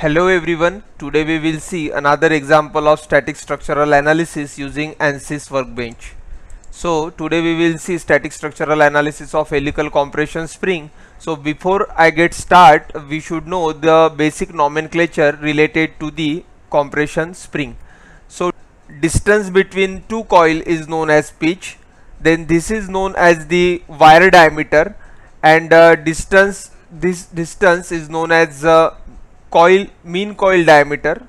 Hello everyone, today we will see another example of static structural analysis using ANSYS workbench. So today we will see static structural analysis of helical compression spring. So before I get start, we should know the basic nomenclature related to the compression spring. So distance between two coil is known as pitch, then this is known as the wire diameter and uh, distance this distance is known as uh, coil mean coil diameter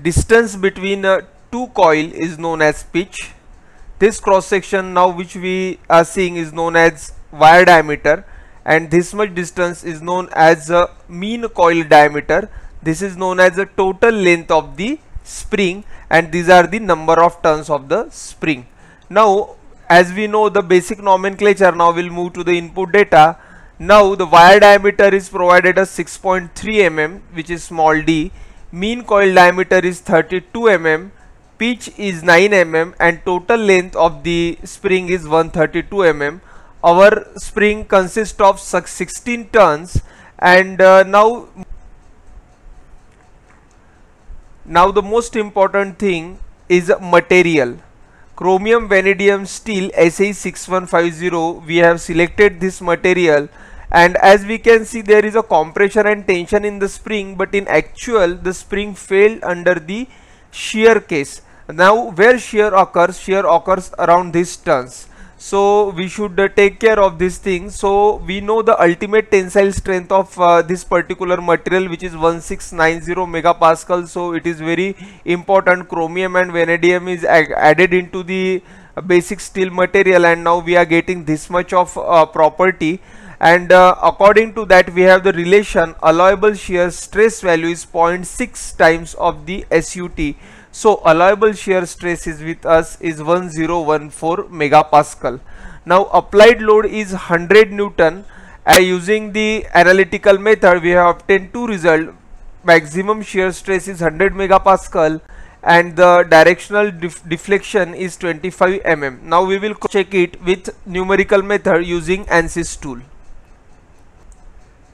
distance between uh, two coil is known as pitch this cross section now which we are seeing is known as wire diameter and this much distance is known as a mean coil diameter this is known as the total length of the spring and these are the number of turns of the spring now as we know the basic nomenclature now we'll move to the input data now the wire diameter is provided as 6.3 mm which is small d mean coil diameter is 32 mm pitch is 9 mm and total length of the spring is 132 mm our spring consists of 16 turns and uh, now now the most important thing is material chromium vanadium steel SA6150 we have selected this material and as we can see there is a compression and tension in the spring but in actual the spring failed under the shear case now where shear occurs shear occurs around these turns so we should uh, take care of this thing so we know the ultimate tensile strength of uh, this particular material which is 1690 megapascal so it is very important chromium and vanadium is added into the uh, basic steel material and now we are getting this much of uh, property and uh, according to that we have the relation allowable shear stress value is 0.6 times of the SUT so allowable shear stress is with us is 1014 megapascal. Now applied load is 100 Newton uh, using the analytical method we have obtained two results. Maximum shear stress is 100 megapascal and the directional deflection is 25 mm. Now we will check it with numerical method using ANSYS tool.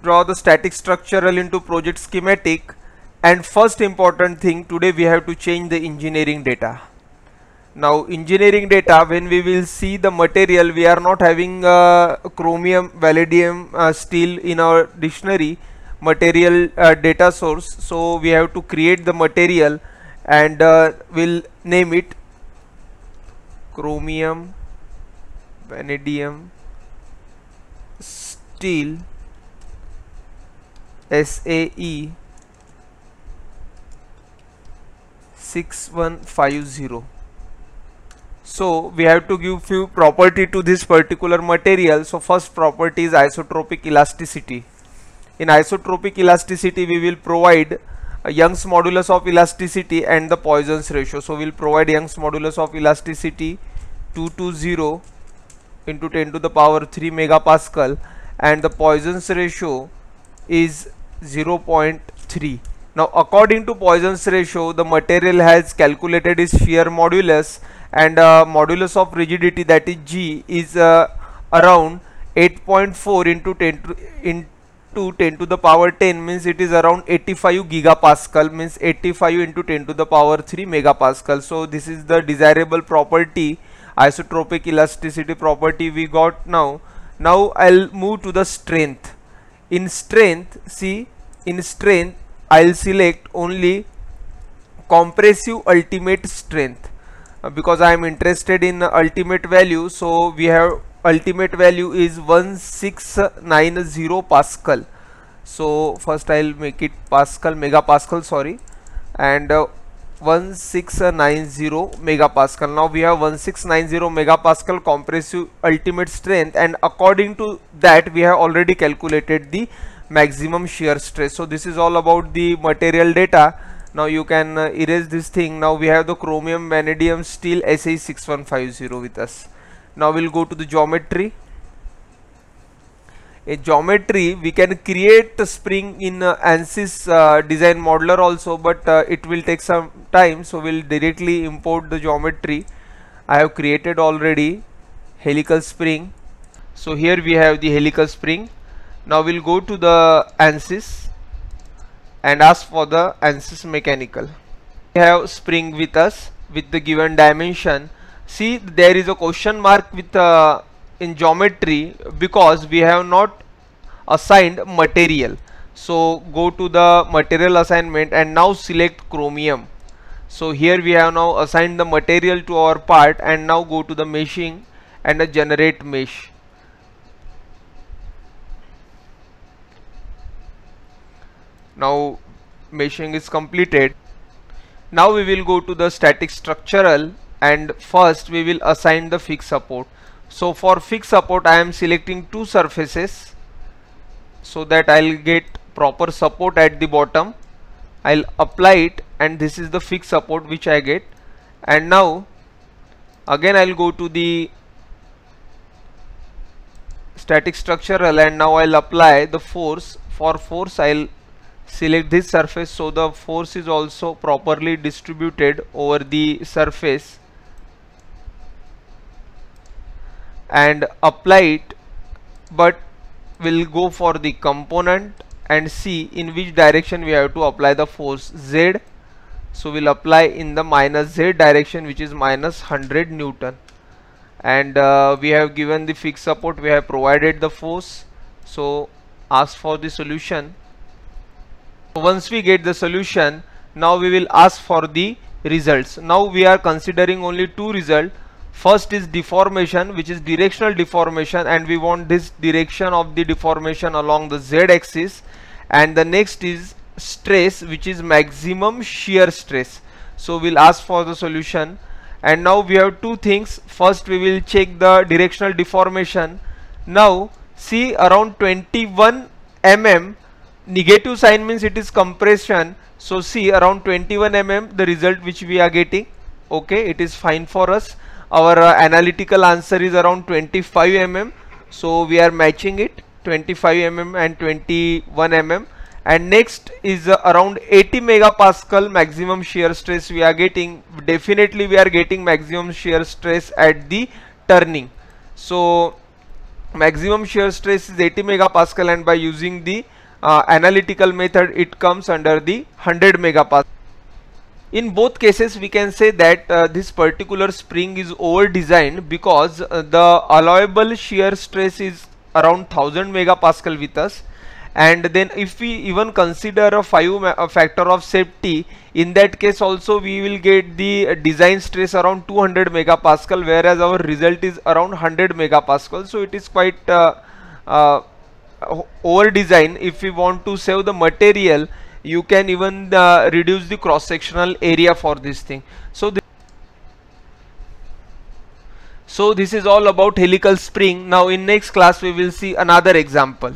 Draw the static structural into project schematic and first important thing today we have to change the engineering data now engineering data when we will see the material we are not having uh, chromium vanadium uh, steel in our dictionary material uh, data source so we have to create the material and uh, we'll name it chromium vanadium steel SAE 6150 so we have to give few property to this particular material so first property is isotropic elasticity in isotropic elasticity we will provide Young's modulus of elasticity and the Poisson's ratio so we'll provide Young's modulus of elasticity 220 into 10 to the power 3 megapascal and the Poisson's ratio is 0.3 now according to Poisson's ratio, the material has calculated its shear modulus and uh, modulus of rigidity that is G is uh, around 8.4 into 10 to, into 10 to the power 10 means it is around 85 gigapascal means 85 into 10 to the power 3 megapascal. So this is the desirable property isotropic elasticity property we got now. Now I'll move to the strength. In strength, see in strength I'll select only compressive ultimate strength uh, because I am interested in ultimate value so we have ultimate value is 1690 Pascal so first I'll make it Pascal megapascal sorry and uh, 1690 megapascal now we have 1690 megapascal compressive ultimate strength and according to that we have already calculated the maximum shear stress so this is all about the material data now you can uh, erase this thing now we have the chromium vanadium steel SA 6150 with us now we'll go to the geometry A geometry we can create a spring in uh, ANSYS uh, design modeler also but uh, it will take some time so we'll directly import the geometry I have created already helical spring so here we have the helical spring now we'll go to the ANSYS and ask for the ANSYS mechanical we have spring with us with the given dimension see there is a question mark with uh, in geometry because we have not assigned material so go to the material assignment and now select chromium so here we have now assigned the material to our part and now go to the meshing and generate mesh now meshing is completed now we will go to the static structural and first we will assign the fixed support so for fixed support I am selecting two surfaces so that I'll get proper support at the bottom I'll apply it and this is the fixed support which I get and now again I'll go to the static structural and now I'll apply the force for force I'll select this surface so the force is also properly distributed over the surface and apply it but we'll go for the component and see in which direction we have to apply the force z so we'll apply in the minus z direction which is minus 100 newton and uh, we have given the fixed support we have provided the force so ask for the solution once we get the solution now we will ask for the results now we are considering only two results first is deformation which is directional deformation and we want this direction of the deformation along the z axis and the next is stress which is maximum shear stress so we'll ask for the solution and now we have two things first we will check the directional deformation now see around 21 mm negative sign means it is compression so see around 21 mm the result which we are getting okay it is fine for us our uh, analytical answer is around 25 mm so we are matching it 25 mm and 21 mm and next is uh, around 80 megapascal maximum shear stress we are getting definitely we are getting maximum shear stress at the turning so maximum shear stress is 80 megapascal and by using the uh, analytical method it comes under the 100 megapascal in both cases we can say that uh, this particular spring is over designed because uh, the allowable shear stress is around 1000 megapascal with us and then if we even consider a 5 uh, a factor of safety in that case also we will get the design stress around 200 megapascal whereas our result is around 100 megapascal so it is quite uh, uh over design if we want to save the material you can even uh, reduce the cross sectional area for this thing so this so this is all about helical spring now in next class we will see another example